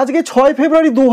আজকে ছয় ফেব্রুয়ারি দু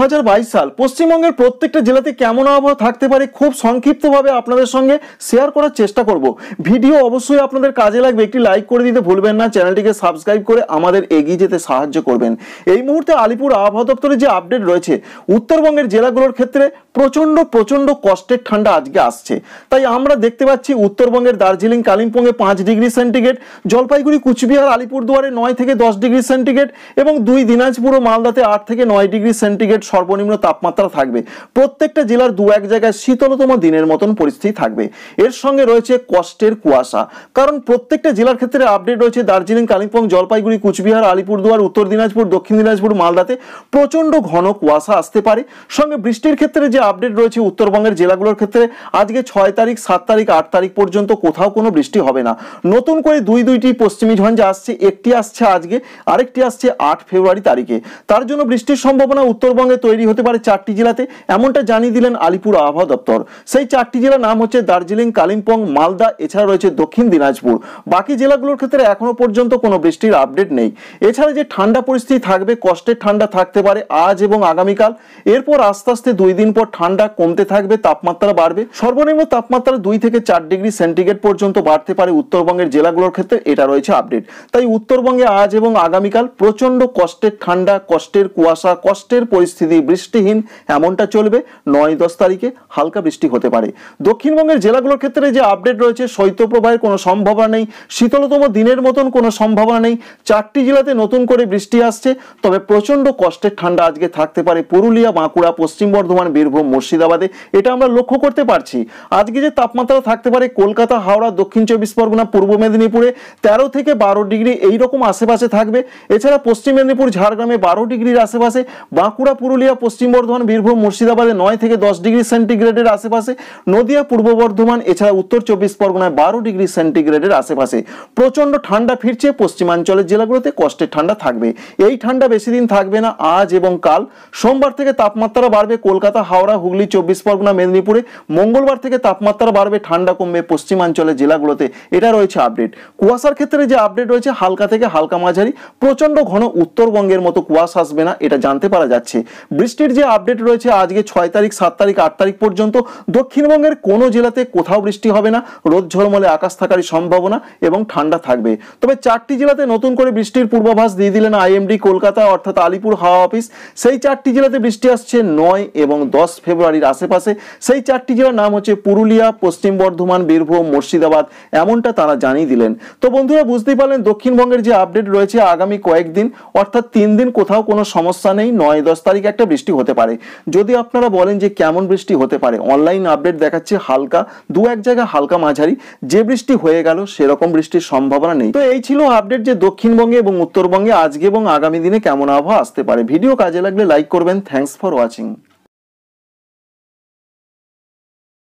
সাল পশ্চিমবঙ্গের প্রত্যেকটা জেলাতে কেমন আবহাওয়া থাকতে পারে খুব সংক্ষিপ্তভাবে আপনাদের সঙ্গে শেয়ার করার চেষ্টা করব ভিডিও অবশ্যই আপনাদের কাজে লাগবে একটি লাইক করে দিতে ভুলবেন না চ্যানেলটিকে সাবস্ক্রাইব করে আমাদের এগিয়ে যেতে সাহায্য করবেন এই মুহূর্তে আলিপুর আবহাওয়া দপ্তরের যে আপডেট রয়েছে উত্তরবঙ্গের জেলাগুলোর ক্ষেত্রে প্রচণ্ড প্রচণ্ড কষ্টের ঠান্ডা আজকে আসছে তাই আমরা দেখতে পাচ্ছি উত্তরবঙ্গের দার্জিলিং কালিম্পংয়ে পাঁচ ডিগ্রি সেন্টিগ্রেড জলপাইগুড়ি কুচবিহার আলিপুরদুয়ারে নয় থেকে দশ ডিগ্রি সেন্টিগ্রেড এবং দুই দিনাজপুর ও মালদাতে আট থেকে নয় ডিগ্রি সেন্টিগ্রেড সর্বনিম্ন তাপমাত্রা থাকবে প্রত্যেকটা জেলার দু এক জায়গায় শীতলতম দিনের মতন পরিস্থিতি থাকবে এর সঙ্গে রয়েছে কষ্টের কুয়াশা কারণ প্রত্যেকটা জেলার ক্ষেত্রে আপডেট রয়েছে দার্জিলিং কালিম্পং জলপাইগুড়ি কুচবিহার আলিপুরদুয়ার উত্তর দিনাজপুর দক্ষিণ দিনাজপুর মালদাতে প্রচণ্ড ঘন কুয়াশা আসতে পারে সঙ্গে বৃষ্টির ক্ষেত্রে যে আপডেট রয়েছে উত্তরবঙ্গের জেলাগুলোর ক্ষেত্রে আজকে ছয় তারিখ সাত তারিখ আট তারিখ পর্যন্ত কোথাও কোনো বৃষ্টি হবে না নতুন করে দুই দুইটি পশ্চিমী ঝঞ্ঝা আসছে একটি আসছে আজকে আরেকটি আসছে আট ফেব্রুয়ারি তারিখে তার জন্য বৃষ্টির সম্ভাবনা উত্তরবঙ্গে তৈরি হতে পারে চারটি জেলাতে এমনটা জানিয়ে দিলেন আলিপুর আবহাওয়া দপ্তর সেই চারটি জেলার নাম হচ্ছে দার্জিলিং কালিম্পং মালদা এছাড়া রয়েছে দক্ষিণ দিনাজপুর বাকি জেলাগুলোর ক্ষেত্রে এখনো পর্যন্ত কোনো বৃষ্টির আপডেট নেই এছাড়া যে ঠান্ডা পরিস্থিতি থাকবে কষ্টের ঠান্ডা থাকতে পারে আজ এবং আগামীকাল এরপর আস্তে আস্তে দুই দিন পর ঠান্ডা কমতে থাকবে তাপমাত্রা বাড়বে সর্বনিম্ন তাপমাত্রা দুই থেকে চার ডিগ্রি সেন্টিগ্রেড পর্যন্ত বাড়তে পারে উত্তরবঙ্গের জেলাগুলোর ক্ষেত্রে এটা রয়েছে আপডেট তাই উত্তরবঙ্গে আজ এবং আগামীকাল প্রচন্ড কষ্টের ঠান্ডা কষ্টের কুয়া কুয়াশা কষ্টের পরিস্থিতি বৃষ্টিহীন এমনটা চলবে নয় দশ তারিখে হালকা বৃষ্টি হতে পারে দক্ষিণবঙ্গের জেলাগুলোর ক্ষেত্রে যে আপডেট রয়েছে শৈত্যপ্রবাহের কোনো সম্ভাবনা নেই শীতলতম দিনের মতন কোনো সম্ভাবনা নেই চারটি জেলাতে নতুন করে বৃষ্টি আসছে তবে প্রচণ্ড কষ্টের ঠান্ডা আজকে থাকতে পারে পুরুলিয়া বাঁকুড়া পশ্চিম বর্ধমান বীরভূম মুর্শিদাবাদে এটা আমরা লক্ষ্য করতে পারছি আজকে যে তাপমাত্রা থাকতে পারে কলকাতা হাওড়া দক্ষিণ চব্বিশ পরগনা পূর্ব মেদিনীপুরে তেরো থেকে বারো ডিগ্রি এইরকম আশেপাশে থাকবে এছাড়া পশ্চিম মেদিনীপুর ঝাড়গ্রামে বারো ডিগ্রির আশে আশেপাশে বাঁকুড়া পুরুলিয়া পশ্চিম বর্ধমান বীরভূম মুর্শিদাবাদে নয় থেকে দশ ডিগ্রি সেন্টিগ্রেডের আশেপাশে নদিয়া পূর্ব বর্ধমান এছাড়া উত্তর চব্বিশ পরগনায় বারো ডিগ্রি সেন্টিগ্রেডের আশেপাশে প্রচণ্ড ঠান্ডা ফিরছে পশ্চিমাঞ্চলের জেলাগুলোতে কষ্টের ঠান্ডা থাকবে এই ঠান্ডা বেশি দিন থাকবে না আজ এবং কাল সোমবার থেকে তাপমাত্রা বাড়বে কলকাতা হাওড়া হুগলি চব্বিশ পরগনা মেদিনীপুরে মঙ্গলবার থেকে তাপমাত্রা বাড়বে ঠান্ডা কমবে পশ্চিমাঞ্চলের জেলাগুলোতে এটা রয়েছে আপডেট কুয়াশার ক্ষেত্রে যে আপডেট রয়েছে হালকা থেকে হালকা মাঝারি প্রচণ্ড ঘন উত্তরবঙ্গের মতো কুয়াশা আসবে না এটা জানতে পারা যাচ্ছে বৃষ্টির যে আপডেট রয়েছে আজকে ছয় তারিখ সাত তারিখ আট তারিখ পর্যন্ত দক্ষিণবঙ্গের কোনো জেলাতে কোথাও বৃষ্টি হবে না রোদ ঝলমলে আকাশ থাকারই সম্ভাবনা এবং ঠান্ডা থাকবে তবে চারটি জেলাতে নতুন করে বৃষ্টির পূর্বাভাস দিয়ে দিলেন আইএমডি কলকাতা অর্থাৎ আলিপুর হাওয়া অফিস সেই চারটি জেলাতে বৃষ্টি আসছে নয় এবং দশ ফেব্রুয়ারির আশেপাশে সেই চারটি জেলার নাম হচ্ছে পুরুলিয়া পশ্চিম বর্ধমান বীরভূম মুর্শিদাবাদ এমনটা তারা জানিয়ে দিলেন তো বন্ধুরা বুঝতেই পারলেন দক্ষিণবঙ্গের যে আপডেট রয়েছে আগামী কয়েকদিন অর্থাৎ তিন দিন কোথাও কোনো সমস্যা সমস্যা নেই নয় দশ তারিখে একটা বৃষ্টি হতে পারে যদি আপনারা বলেন যে কেমন বৃষ্টি হতে পারে অনলাইন আপডেট দেখাচ্ছে হালকা দু এক জায়গায় হালকা মাঝারি যে বৃষ্টি হয়ে গেল সেরকম বৃষ্টির সম্ভাবনা নেই তো এই ছিল আপডেট যে দক্ষিণবঙ্গে এবং উত্তরবঙ্গে আজকে এবং আগামী দিনে কেমন আবহাওয়া আসতে পারে ভিডিও কাজে লাগলে লাইক করবেন থ্যাংকস ফর ওয়াচিং